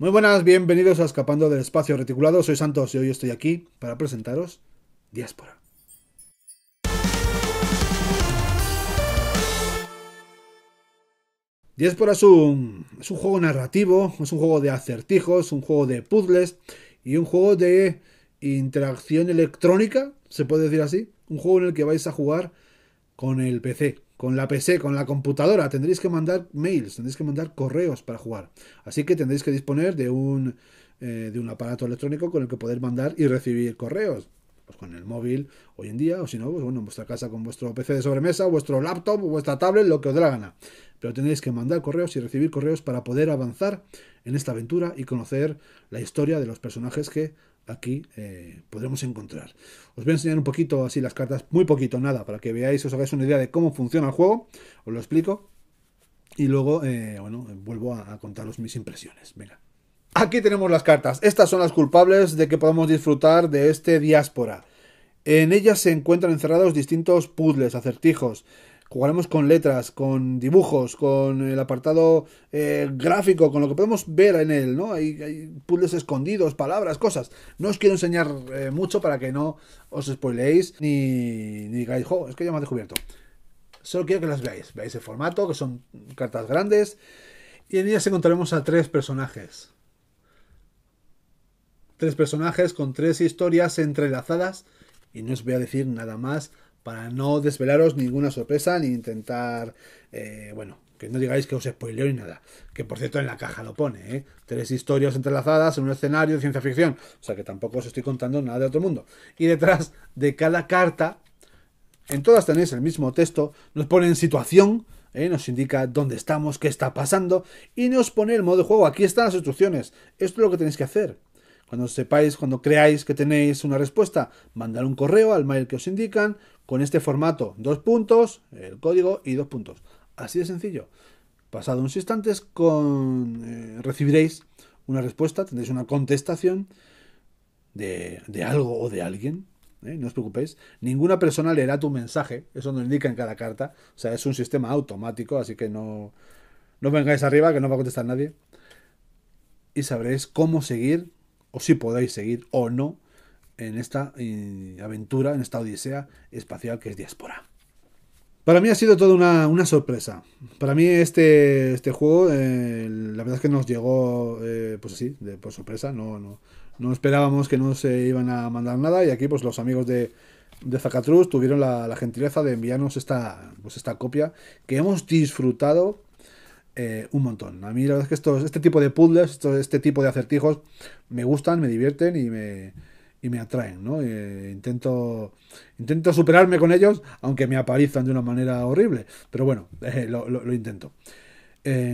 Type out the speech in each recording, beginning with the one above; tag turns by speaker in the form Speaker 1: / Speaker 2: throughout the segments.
Speaker 1: Muy buenas, bienvenidos a Escapando del Espacio Reticulado. Soy Santos y hoy estoy aquí para presentaros Diáspora. Diáspora es un, es un juego narrativo, es un juego de acertijos, un juego de puzzles y un juego de interacción electrónica, se puede decir así. Un juego en el que vais a jugar con el PC con la PC, con la computadora, tendréis que mandar mails, tendréis que mandar correos para jugar. Así que tendréis que disponer de un, eh, de un aparato electrónico con el que poder mandar y recibir correos. Pues con el móvil hoy en día, o si no, pues bueno, en vuestra casa con vuestro PC de sobremesa, vuestro laptop, vuestra tablet, lo que os dé la gana. Pero tendréis que mandar correos y recibir correos para poder avanzar en esta aventura y conocer la historia de los personajes que aquí eh, podremos encontrar. Os voy a enseñar un poquito así las cartas, muy poquito, nada, para que veáis, os hagáis una idea de cómo funciona el juego, os lo explico, y luego, eh, bueno, vuelvo a, contaros mis impresiones. Venga. Aquí tenemos las cartas. Estas son las culpables de que podamos disfrutar de este diáspora. En ellas se encuentran encerrados distintos puzzles, acertijos, Jugaremos con letras, con dibujos, con el apartado eh, gráfico, con lo que podemos ver en él, ¿no? Hay, puzzles escondidos, palabras, cosas. No os quiero enseñar eh, mucho para que no os spoileéis ni, digáis, jo, es que ya me he descubierto. Solo quiero que las veáis. Veáis el formato, que son cartas grandes. Y en ellas encontraremos a tres personajes. Tres personajes con tres historias entrelazadas. Y no os voy a decir nada más para no desvelaros ninguna sorpresa ni intentar, eh, bueno, que no digáis que os spoileo ni nada. Que por cierto en la caja lo pone, ¿eh? Tres historias entrelazadas en un escenario de ciencia ficción. O sea que tampoco os estoy contando nada de otro mundo. Y detrás de cada carta, en todas tenéis el mismo texto, nos pone en situación, ¿Eh? nos indica dónde estamos, qué está pasando y nos pone el modo de juego. Aquí están las instrucciones. Esto es lo que tenéis que hacer. Cuando sepáis, cuando creáis que tenéis una respuesta, mandad un correo al mail que os indican con este formato, dos puntos, el código y dos puntos. Así de sencillo. Pasado unos instantes con, eh, recibiréis una respuesta, tendréis una contestación de, algo o de alguien. ¿eh? No os preocupéis. Ninguna persona leerá tu mensaje, eso nos indica en cada carta. O sea, es un sistema automático, así que no, no vengáis arriba, que no va a contestar nadie. Y sabréis cómo seguir o si podáis seguir o no en esta eh, aventura, en esta odisea espacial que es Diáspora. Para mí ha sido toda una, sorpresa. Para mí este, este juego, eh, la verdad es que nos llegó, eh, pues así, de, por sorpresa. No, no, esperábamos que no se iban a mandar nada y aquí pues los amigos de, de Zacatrus tuvieron la, la, gentileza de enviarnos esta, pues esta copia que hemos disfrutado eh, un montón. A mí la verdad es que estos, este tipo de puzzles, este tipo de acertijos, me gustan, me divierten y me, y me atraen, ¿no? Eh, intento, intento superarme con ellos, aunque me aparizan de una manera horrible. Pero bueno, eh, lo, lo, intento.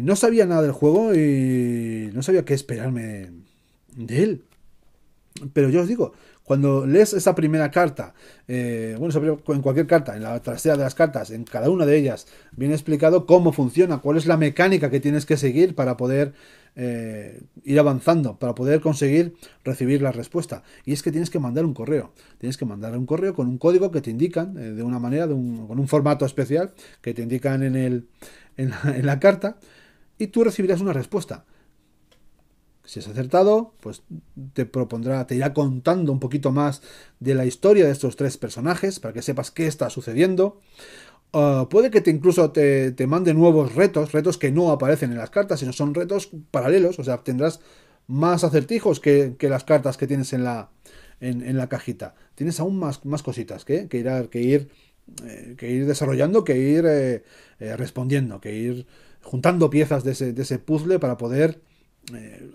Speaker 1: no sabía nada del juego y no sabía qué esperarme de él. Pero yo os digo, cuando lees esa primera carta, eh, bueno, en cualquier carta, en la trasera de las cartas, en cada una de ellas, viene explicado cómo funciona, cuál es la mecánica que tienes que seguir para poder eh, ir avanzando, para poder conseguir recibir la respuesta. Y es que tienes que mandar un correo. Tienes que mandar un correo con un código que te indican, eh, de una manera, con un formato especial que te indican en, el, en la carta, y tú recibirás una respuesta. Si es acertado, pues te propondrá, te irá contando un poquito más de la historia de estos tres personajes para que sepas qué está sucediendo. Ah, puede que te incluso te, mande nuevos retos, retos que no aparecen en las cartas, sino son retos paralelos, o sea, tendrás más acertijos que, las cartas que tienes en la, en, la cajita. Tienes aún más, más cositas que, que, ir, que, ir, eh, que ir desarrollando, que ir eh, eh, respondiendo, que ir juntando piezas de de ese puzzle para poder eh,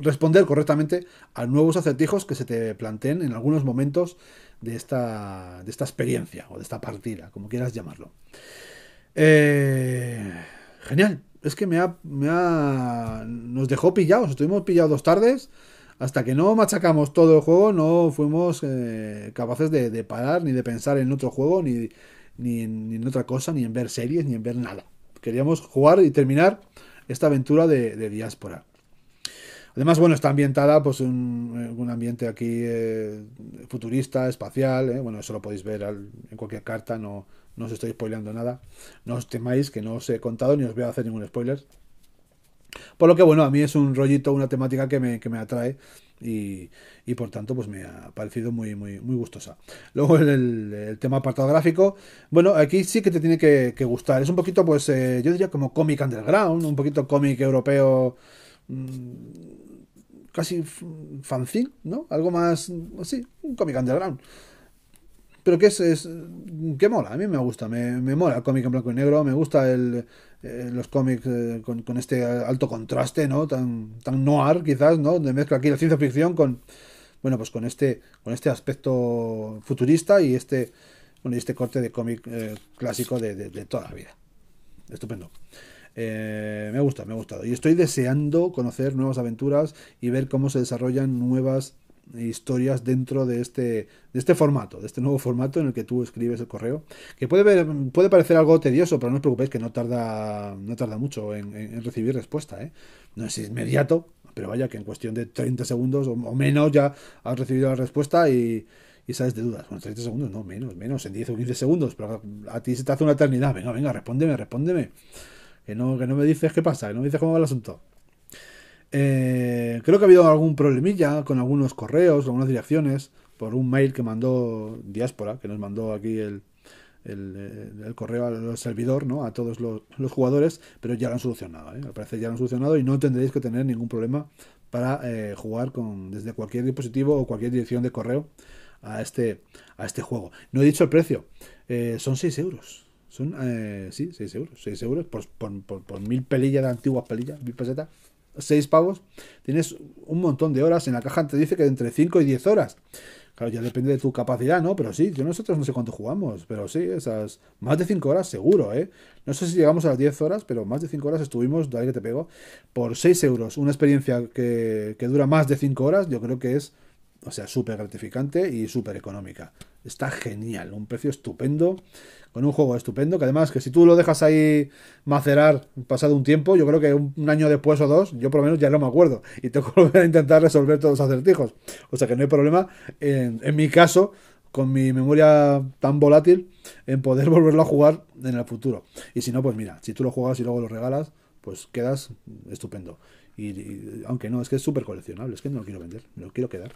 Speaker 1: responder correctamente a nuevos acertijos que se te planteen en algunos momentos de esta, de esta experiencia o de esta partida, como quieras llamarlo. Eh, genial, es que me ha, nos dejó pillados, estuvimos pillados dos tardes. Hasta que no machacamos todo el juego, no fuimos eh, capaces de, parar, ni de pensar en otro juego, ni, en, otra cosa, ni en ver series, ni en ver nada. Queríamos jugar y terminar esta aventura de diáspora. Además, bueno, está ambientada pues un, eh, un ambiente aquí eh, futurista, espacial, eh. bueno, eso lo podéis ver en cualquier carta, no, no os estoy spoileando nada. No os temáis que no os he contado ni os voy a hacer ningún spoiler. Por lo que, bueno, a mí es un rollito, una temática que me, que me atrae y, por tanto, pues me ha parecido muy, muy, muy gustosa. Luego el, tema apartado gráfico, bueno, aquí sí que te tiene que, gustar. Es un poquito, pues, yo diría como cómic underground, un poquito cómic europeo Mm, casi fanzine, ¿no? Algo más así, un cómic underground. Pero que es, es, que mola, a mí me gusta, me, me mola el cómic en blanco y negro, me gusta el, eh, los cómics eh, con, este alto contraste, ¿no? Tan, tan noir quizás, ¿no? Donde mezcla aquí la ciencia ficción con, bueno, pues con este, con este aspecto futurista y este, este corte de cómic eh, clásico de, de toda la vida. Estupendo. Eh, me ha gustado, me ha gustado. Y estoy deseando conocer nuevas aventuras y ver cómo se desarrollan nuevas historias dentro de este, de este formato, de este nuevo formato en el que tú escribes el correo, que puede, ver, puede parecer algo tedioso, pero no os preocupéis que no tarda, no tarda mucho en, recibir respuesta. ¿eh? No es inmediato, pero vaya que en cuestión de 30 segundos o, menos ya has recibido la respuesta y, y sales de dudas. Bueno, 30 segundos, no, menos, menos, en 10 o 15 segundos, pero a ti se te hace una eternidad. Venga, venga, respóndeme, respóndeme. Que no, que no me dices qué pasa, que no me dices cómo va el asunto. Eh, creo que ha habido algún problemilla con algunos correos, algunas direcciones, por un mail que mandó Diáspora, que nos mandó aquí el, el, eh, correo al servidor, ¿no? A todos los, jugadores, pero ya lo han solucionado, ¿eh? ya lo han solucionado y no tendréis que tener ningún problema para eh, jugar con, desde cualquier dispositivo o cualquier dirección de correo a este, a este juego. No he dicho el precio, son 6 euros. Son, eh, sí, 6 euros. 6 euros por, mil pelillas de antiguas pelillas, mil pesetas. seis pavos. Tienes un montón de horas. En la caja te dice que entre 5 y 10 horas. Claro, ya depende de tu capacidad, ¿no? Pero sí, yo nosotros no sé cuánto jugamos, pero sí, esas más de 5 horas seguro, ¿eh? No sé si llegamos a las 10 horas, pero más de 5 horas estuvimos, ahí que te pego, por 6 euros. Una experiencia que, que dura más de 5 horas, yo creo que es o sea, súper gratificante y súper económica. Está genial, un precio estupendo, con un juego estupendo, que además que si tú lo dejas ahí macerar pasado un tiempo, yo creo que un, año después o dos, yo por lo menos ya no me acuerdo. Y tengo que volver a intentar resolver todos los acertijos. O sea que no hay problema, en, mi caso, con mi memoria tan volátil, en poder volverlo a jugar en el futuro. Y si no, pues mira, si tú lo juegas y luego lo regalas, pues quedas estupendo. Y, aunque no, es que es súper coleccionable, es que no lo quiero vender, me lo quiero quedar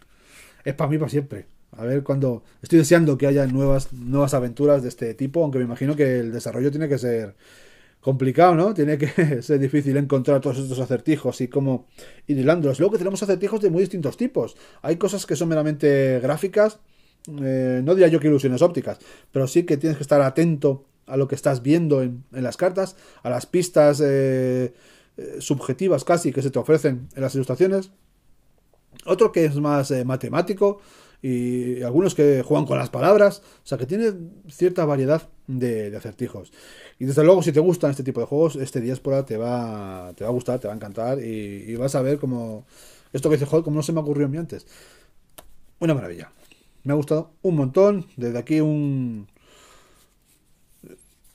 Speaker 1: es para mí para siempre. A ver cuando. Estoy deseando que haya nuevas, nuevas aventuras de este tipo, aunque me imagino que el desarrollo tiene que ser complicado, ¿no? Tiene que ser difícil encontrar todos estos acertijos y cómo ir hilándolos. Luego que tenemos acertijos de muy distintos tipos. Hay cosas que son meramente gráficas. Eh, no diría yo que ilusiones ópticas, pero sí que tienes que estar atento a lo que estás viendo en, en las cartas, a las pistas eh, eh, subjetivas casi que se te ofrecen en las ilustraciones. Otro que es más eh, matemático y algunos que juegan con las palabras. O sea, que tiene cierta variedad de, acertijos. Y desde luego, si te gustan este tipo de juegos, este Diáspora te va, te va a gustar, te va a encantar y, vas a ver como... Esto que dice, joder, como no se me ocurrió a mí antes. Una maravilla. Me ha gustado un montón. Desde aquí un...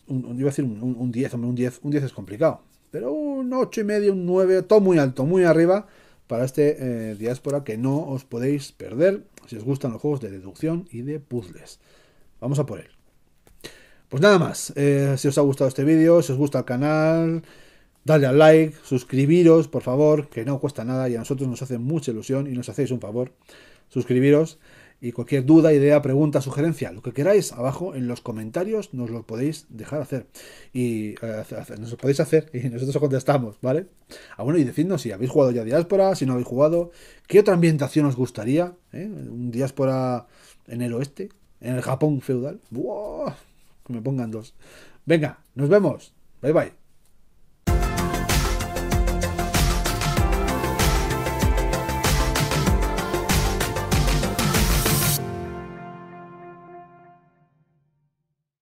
Speaker 1: un, iba a decir un, 10, hombre, un 10. Un 10 es complicado. Pero un 8 y medio, un 9, todo muy alto, muy arriba para este eh, diáspora que no os podéis perder si os gustan los juegos de deducción y de puzzles. Vamos a por él. Pues nada más, eh, si os ha gustado este vídeo, si os gusta el canal, dadle al like, suscribiros, por favor, que no cuesta nada y a nosotros nos hace mucha ilusión y nos hacéis un favor. Suscribiros. Y cualquier duda, idea, pregunta, sugerencia, lo que queráis, abajo en los comentarios nos lo podéis dejar hacer. Y eh, nos lo podéis hacer y nosotros os contestamos, ¿vale? Ah, bueno, y decidnos si habéis jugado ya Diáspora, si no habéis jugado, qué otra ambientación os gustaría, eh? Un Diáspora en el oeste, en el Japón feudal. ¡Buah! Que me pongan dos. Venga, nos vemos. Bye bye.